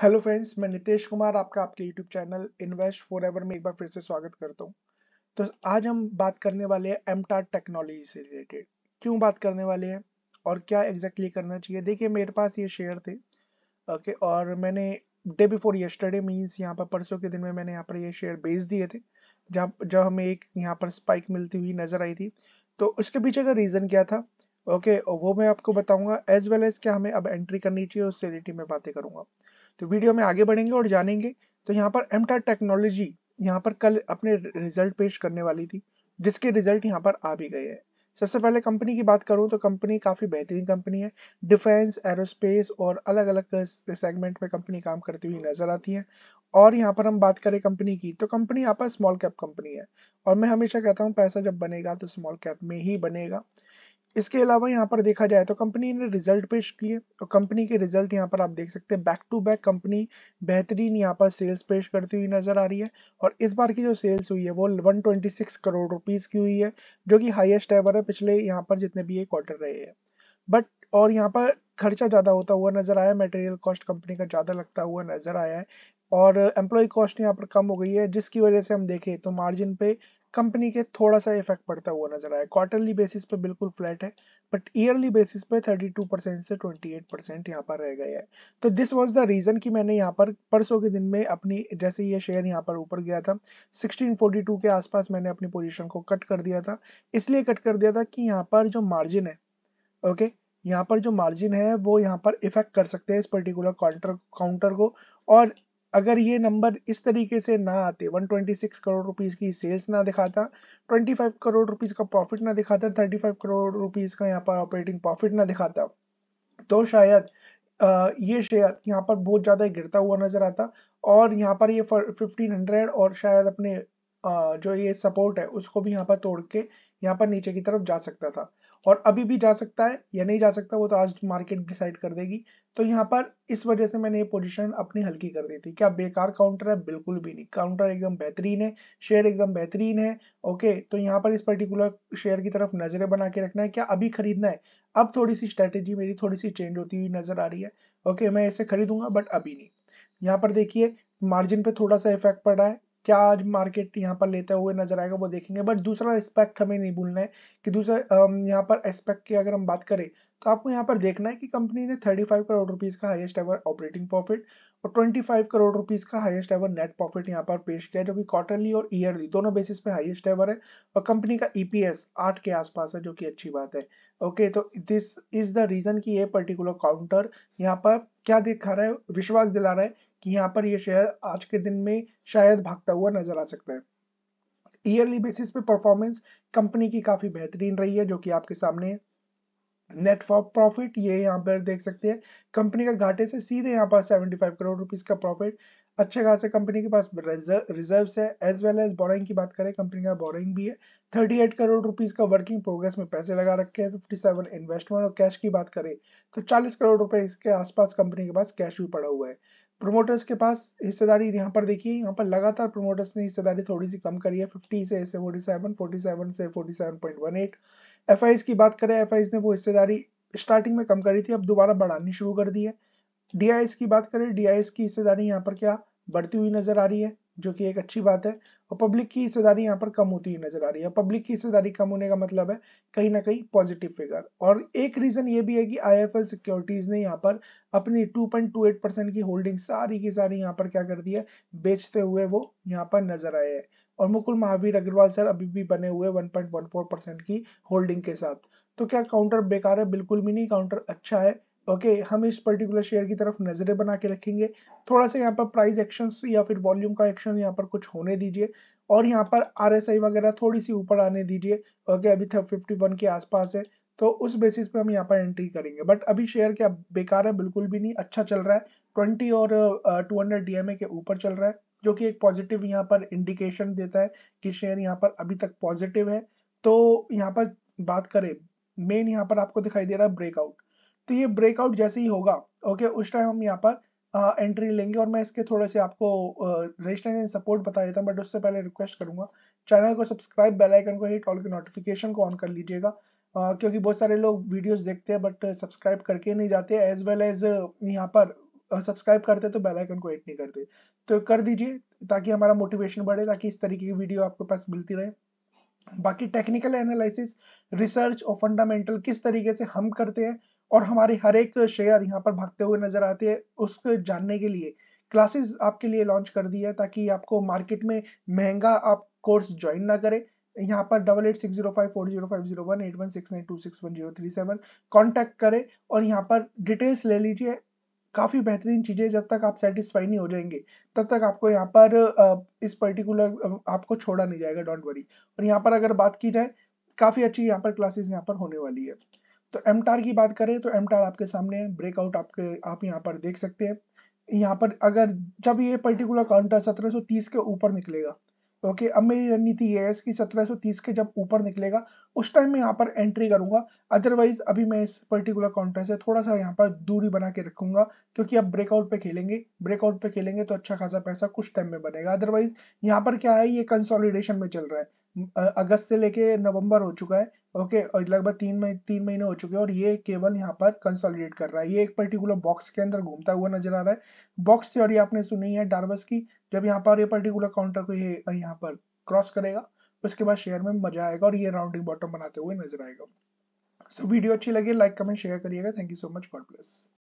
hello friends मैं नितेश कुमार आपका आपके YouTube channel invest for ever में एक बार फिर से स्वागत करता हूँ तो आज हम बात करने वाले हैं एम टेक्नोलॉजी से रिलेटेड क्यों बात करने वाले हैं और क्या एग्जैक्टली exactly करना चाहिए देखिए मेरे पास ये शेयर थे ओके और मैंने डे बिफोर यस्टरडे मीन्स यहाँ पर परसों के दिन में मैंने यहाँ पर ये शेयर बेच दिए थे जहाँ जब हमें एक यहाँ पर स्पाइक मिलती हुई नजर आई थी तो उसके पीछे का रीज़न क्या था ओके वो मैं आपको बताऊंगा एज वेल एज क्या हमें अब एंट्री करनी चाहिए उससे रिलेटिव मैं बातें करूंगा तो वीडियो में आगे बढ़ेंगे और जानेंगे तो यहाँ पर एम टेक्नोलॉजी यहाँ पर कल अपने रिजल्ट पेश करने वाली थी जिसके रिजल्ट यहाँ पर आ भी गए हैं सबसे पहले कंपनी की बात करूं तो कंपनी काफ़ी बेहतरीन कंपनी है डिफेंस एरोस्पेस और अलग अलग सेगमेंट में कंपनी काम करती हुई नजर आती है और यहाँ पर हम बात करें कंपनी की तो कंपनी यहाँ पर स्मॉल कैप कंपनी है और मैं हमेशा कहता हूँ पैसा जब बनेगा तो स्मॉल कैप में ही बनेगा इसके अलावा यहाँ पर देखा जाए तो कंपनी ने रिजल्ट पेश किए और कंपनी के रिजल्ट यहाँ पर आप देख सकते हैं बैक टू बैक कंपनी बेहतरीन यहाँ पर सेल्स पेश करती हुई नजर आ रही है और इस बार की जो सेल्स हुई है वो 126 करोड़ रुपीज की हुई है जो कि हाईएस्ट एवर है पिछले यहाँ पर जितने भी ये क्वार्टर रहे हैं बट और यहाँ पर खर्चा ज़्यादा होता हुआ नज़र आया मटेरियल कॉस्ट कंपनी का ज़्यादा लगता हुआ नज़र आया है और एम्प्लॉय कॉस्ट यहाँ पर कम हो गई है जिसकी वजह से हम देखें तो मार्जिन पे कंपनी के थोड़ा सा इफेक्ट पड़ता हुआ नजर आया क्वार्टरली बेसिस पे बिल्कुल फ्लैट है बट ईयरली बेसिस पे 32 परसेंट से 28 परसेंट यहाँ पर रह गए हैं तो दिस वाज द रीज़न कि मैंने यहाँ पर परसों के दिन में अपनी जैसे ये शेयर यहाँ पर ऊपर गया था 1642 के आसपास मैंने अपनी पोजिशन को कट कर दिया था इसलिए कट कर दिया था कि यहाँ पर जो मार्जिन है ओके okay, यहाँ पर जो मार्जिन है वो यहाँ पर इफेक्ट कर सकते हैं इस पर्टिकुलर काउंटर काउंटर को और अगर ये नंबर इस तरीके से ना आते 126 करोड़ रुपीस की सेल्स ना दिखाता 25 करोड़ रुपीस का प्रॉफिट ना दिखाता 35 करोड़ रुपीस का यहाँ पर ऑपरेटिंग प्रॉफिट ना दिखाता तो शायद आ, ये शेयर यहाँ पर बहुत ज़्यादा गिरता हुआ नजर आता और यहाँ पर ये फिफ्टीन हंड्रेड और शायद अपने आ, जो ये सपोर्ट है उसको भी यहाँ पर तोड़ के यहाँ पर नीचे की तरफ जा सकता था और अभी भी जा सकता है या नहीं जा सकता वो तो आज मार्केट डिसाइड कर देगी तो यहाँ पर इस वजह से मैंने ये पोजीशन अपनी हल्की कर दी थी क्या बेकार काउंटर है बिल्कुल भी नहीं काउंटर एकदम बेहतरीन है शेयर एकदम बेहतरीन है ओके तो यहाँ पर इस पर्टिकुलर शेयर की तरफ नजरें बना के रखना है क्या अभी खरीदना है अब थोड़ी सी स्ट्रेटेजी मेरी थोड़ी सी चेंज होती हुई नजर आ रही है ओके मैं इसे खरीदूंगा बट अभी नहीं यहाँ पर देखिए मार्जिन पे थोड़ा सा इफेक्ट पड़ रहा है क्या आज मार्केट यहाँ पर लेते हुए नजर आएगा वो देखेंगे बट दूसरा एस्पेक्ट हमें नहीं भूलना है कि दूसरा यहाँ पर एस्पेक्ट की अगर हम बात करें तो आपको यहाँ पर देखना है कि कंपनी ने 35 करोड़ रुपीज़ का हाईएस्ट एवर ऑपरेटिंग प्रॉफिट और 25 करोड़ रुपीज़ का हाईएस्ट एवर नेट प्रॉफिट यहाँ पर पेश किया जो कि क्वार्टरली और ईयरली दोनों बेसिस पे हाईएस्ट एवर है और कंपनी का ईपीएस e आठ के आसपास है जो कि अच्छी बात है ओके तो दिस इज द रीज़न की ये पर्टिकुलर काउंटर यहाँ पर क्या दिखा रहा है विश्वास दिला रहा है कि यहाँ पर ये शेयर आज के दिन में शायद भागता हुआ नजर आ सकता है ईयरली बेसिस पे परफॉर्मेंस कंपनी की काफी बेहतरीन रही है जो कि आपके सामने है नेट प्रॉफिट ये यहाँ पर देख सकते हैं कंपनी का घाटे से सीधे यहाँ पर 75 करोड़ रुपीस का प्रॉफिट अच्छे खासे कंपनी के पास रिजर्व है एज वेल एज बोरिंग की बात करें कंपनी का बोरिंग भी है 38 करोड़ रुपीस का वर्किंग प्रोग्रेस में पैसे लगा रखे हैं 57 इन्वेस्टमेंट और कैश की बात करें तो 40 करोड़ रुपए इसके आसपास कंपनी के पास कैश भी पड़ा हुआ है प्रोमोटर्स के पास हिस्सेदारी यहाँ पर देखिए यहाँ पर लगातार प्रोमोटर्स ने हिस्सेदारी थोड़ी सी कम करी है 50 से ऐसे 47, 47 से 47.18 एफआईएस की बात करें एफआईएस ने वो हिस्सेदारी स्टार्टिंग में कम करी थी अब दोबारा बढ़ानी शुरू कर दी है डीआईएस की बात करें डीआईएस की हिस्सेदारी यहाँ पर क्या बढ़ती हुई नजर आ रही है जो कि एक अच्छी बात है और पब्लिक की हिस्सेदारी यहाँ पर कम होती हुई नजर आ रही है पब्लिक की हिस्सेदारी कम होने का मतलब है कहीं ना कहीं पॉजिटिव फिगर और एक रीजन ये भी है कि आईएफएल सिक्योरिटीज ने यहाँ पर अपनी 2.28 परसेंट की होल्डिंग सारी की सारी यहाँ पर क्या कर दी है बेचते हुए वो यहाँ पर नजर आए हैं और मुकुल महावीर अग्रवाल सर अभी भी बने हुए वन परसेंट की होल्डिंग के साथ तो क्या काउंटर बेकार है बिल्कुल भी नहीं काउंटर अच्छा है ओके हम इस पर्टिकुलर शेयर की तरफ नज़रें बना के रखेंगे थोड़ा सा यहाँ पर प्राइस एक्शन या फिर वॉल्यूम का एक्शन यहाँ पर कुछ होने दीजिए और यहाँ पर आर वगैरह थोड़ी सी ऊपर आने दीजिए ओके अभी फिफ्टी वन के आसपास है तो उस बेसिस पे हम यहाँ पर एंट्री करेंगे बट अभी शेयर क्या बेकार है बिल्कुल भी नहीं अच्छा चल रहा है ट्वेंटी और टू हंड्रेड डीएमए के ऊपर चल रहा है जो कि एक पॉजिटिव यहाँ पर इंडिकेशन देता है कि शेयर यहाँ पर अभी तक पॉजिटिव है तो यहाँ पर बात करें मेन यहाँ पर आपको दिखाई दे रहा है ब्रेकआउट तो ये ब्रेकआउट जैसे ही होगा ओके उस टाइम हम यहाँ पर आ, एंट्री लेंगे और मैं इसके थोड़े से आपको रजिस्ट्रेशन एंड सपोर्ट बता देता हूँ बट उससे पहले रिक्वेस्ट करूंगा चैनल को सब्सक्राइब बेल आइकन को हिट ऑल के नोटिफिकेशन को ऑन कर लीजिएगा क्योंकि बहुत सारे लोग वीडियोस देखते हैं बट सब्सक्राइब करके नहीं जाते एज वेल एज यहाँ पर सब्सक्राइब करते तो बेल आइकन को हिट नहीं करते तो कर दीजिए ताकि हमारा मोटिवेशन बढ़े ताकि इस तरीके की वीडियो आपके पास मिलती रहे बाकी टेक्निकल एनालिसिस रिसर्च और फंडामेंटल किस तरीके से हम करते हैं और हमारे हर एक शेयर यहाँ पर भागते हुए नजर आते हैं उसको जानने के लिए क्लासेस आपके लिए लॉन्च कर दी है ताकि आपको मार्केट में महंगा आप कोर्स ज्वाइन ना करें यहाँ पर double eight six zero five four zero five zero one eight one six nine two six one zero three seven contact करें और यहाँ पर डिटेल्स ले लीजिए काफ़ी बेहतरीन चीज़ें जब तक आप सेटिस्फाई नहीं हो जाएंगे तब तक आपको यहाँ पर इस पर्टिकुलर आपको छोड़ा नहीं जाएगा डोंट वरी और यहाँ पर अगर बात की जाए काफ़ी अच्छी यहाँ पर क्लासेस यहाँ पर होने वाली है तो एम टार की बात करें तो एम टार आपके सामने ब्रेकआउट आपके आप यहाँ पर देख सकते हैं यहाँ पर अगर जब ये पर्टिकुलर काउंटर 1730 के ऊपर निकलेगा ओके अब मेरी रणनीति ये है कि 1730 के जब ऊपर निकलेगा उस टाइम मैं यहाँ पर एंट्री करूंगा अदरवाइज अभी मैं इस पर्टिकुलर काउंटर से थोड़ा सा यहाँ पर दूरी बना के रखूंगा क्योंकि अब ब्रेकआउट पे खेलेंगे ब्रेकआउट पे खेलेंगे तो अच्छा खासा पैसा कुछ टाइम में बनेगा अदरवाइज यहाँ पर क्या है ये कंसोलिडेशन में चल रहा है अगस्त से लेके नवंबर हो चुका है ओके और लगभग तीन महीने तीन महीने हो चुके हैं और ये केवल यहाँ पर कंसोलिडेट कर रहा है ये एक पर्टिकुलर बॉक्स के अंदर घूमता हुआ नजर आ रहा है बॉक्स थ्योरी आपने सुनी है डार्बस की जब यहाँ पर ये पर्टिकुलर काउंटर को ये यहाँ पर क्रॉस करेगा उसके बाद शेयर में मजा आएगा और ये राउंडिंग बॉटम बनाते हुए नजर आएगा सो so, वीडियो अच्छी लगी लाइक कमेंट शेयर करिएगा thank you so much God bless